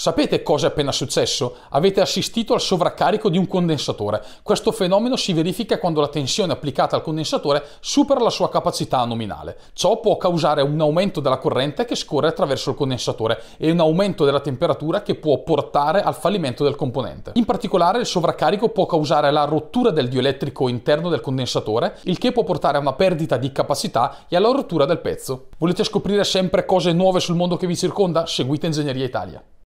Sapete cosa è appena successo? Avete assistito al sovraccarico di un condensatore. Questo fenomeno si verifica quando la tensione applicata al condensatore supera la sua capacità nominale. Ciò può causare un aumento della corrente che scorre attraverso il condensatore e un aumento della temperatura che può portare al fallimento del componente. In particolare il sovraccarico può causare la rottura del dielettrico interno del condensatore, il che può portare a una perdita di capacità e alla rottura del pezzo. Volete scoprire sempre cose nuove sul mondo che vi circonda? Seguite Ingegneria Italia.